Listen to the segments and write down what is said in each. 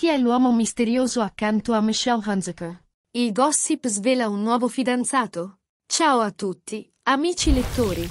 Chi è l'uomo misterioso accanto a Michelle Hunziker? Il gossip svela un nuovo fidanzato? Ciao a tutti, amici lettori.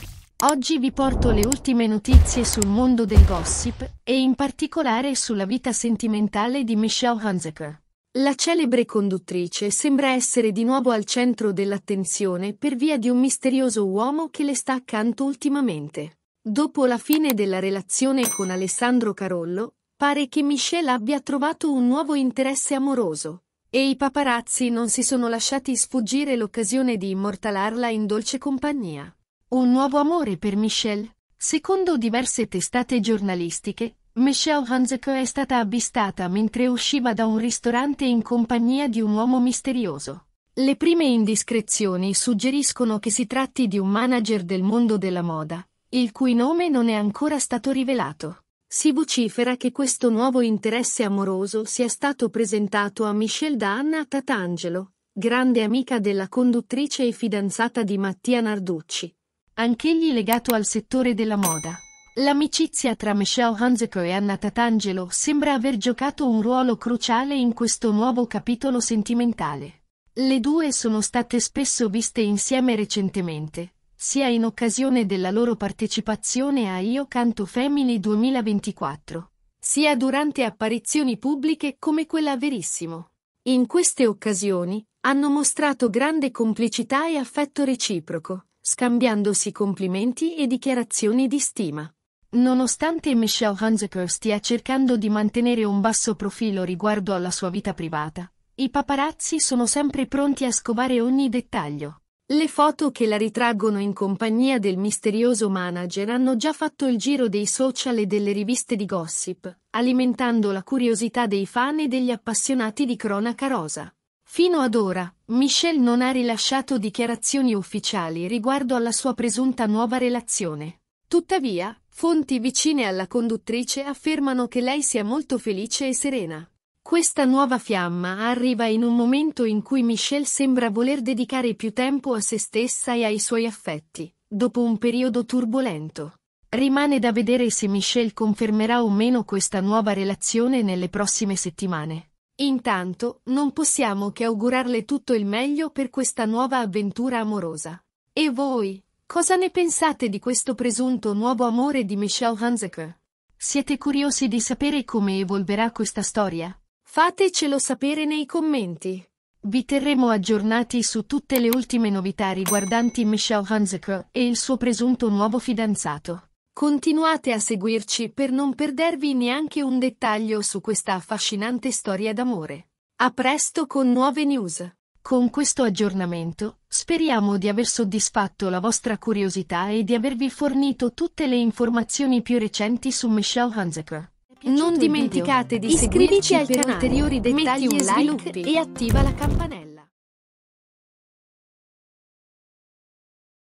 Oggi vi porto le ultime notizie sul mondo del gossip e in particolare sulla vita sentimentale di Michelle Hunziker. La celebre conduttrice sembra essere di nuovo al centro dell'attenzione per via di un misterioso uomo che le sta accanto ultimamente. Dopo la fine della relazione con Alessandro Carollo, Pare che Michelle abbia trovato un nuovo interesse amoroso. E i paparazzi non si sono lasciati sfuggire l'occasione di immortalarla in dolce compagnia. Un nuovo amore per Michelle. Secondo diverse testate giornalistiche, Michelle Hanzeke è stata avvistata mentre usciva da un ristorante in compagnia di un uomo misterioso. Le prime indiscrezioni suggeriscono che si tratti di un manager del mondo della moda, il cui nome non è ancora stato rivelato. Si vocifera che questo nuovo interesse amoroso sia stato presentato a Michelle da Anna Tatangelo, grande amica della conduttrice e fidanzata di Mattia Narducci. Anch'egli legato al settore della moda. L'amicizia tra Michelle Hanzeko e Anna Tatangelo sembra aver giocato un ruolo cruciale in questo nuovo capitolo sentimentale. Le due sono state spesso viste insieme recentemente, sia in occasione della loro partecipazione a Io Canto Family 2024, sia durante apparizioni pubbliche come quella Verissimo. In queste occasioni hanno mostrato grande complicità e affetto reciproco, scambiandosi complimenti e dichiarazioni di stima. Nonostante Michelle Hunziker stia cercando di mantenere un basso profilo riguardo alla sua vita privata, i paparazzi sono sempre pronti a scovare ogni dettaglio. Le foto che la ritraggono in compagnia del misterioso manager hanno già fatto il giro dei social e delle riviste di gossip, alimentando la curiosità dei fan e degli appassionati di cronaca rosa. Fino ad ora, Michelle non ha rilasciato dichiarazioni ufficiali riguardo alla sua presunta nuova relazione. Tuttavia, fonti vicine alla conduttrice affermano che lei sia molto felice e serena. Questa nuova fiamma arriva in un momento in cui Michelle sembra voler dedicare più tempo a se stessa e ai suoi affetti, dopo un periodo turbolento. Rimane da vedere se Michelle confermerà o meno questa nuova relazione nelle prossime settimane. Intanto, non possiamo che augurarle tutto il meglio per questa nuova avventura amorosa. E voi, cosa ne pensate di questo presunto nuovo amore di Michelle Hanseker? Siete curiosi di sapere come evolverà questa storia? Fatecelo sapere nei commenti. Vi terremo aggiornati su tutte le ultime novità riguardanti Michelle Hunziker e il suo presunto nuovo fidanzato. Continuate a seguirci per non perdervi neanche un dettaglio su questa affascinante storia d'amore. A presto con nuove news. Con questo aggiornamento, speriamo di aver soddisfatto la vostra curiosità e di avervi fornito tutte le informazioni più recenti su Michelle Hunziker. Non dimenticate di iscriverci al canale, ulteriori dettagli like e attiva la campanella.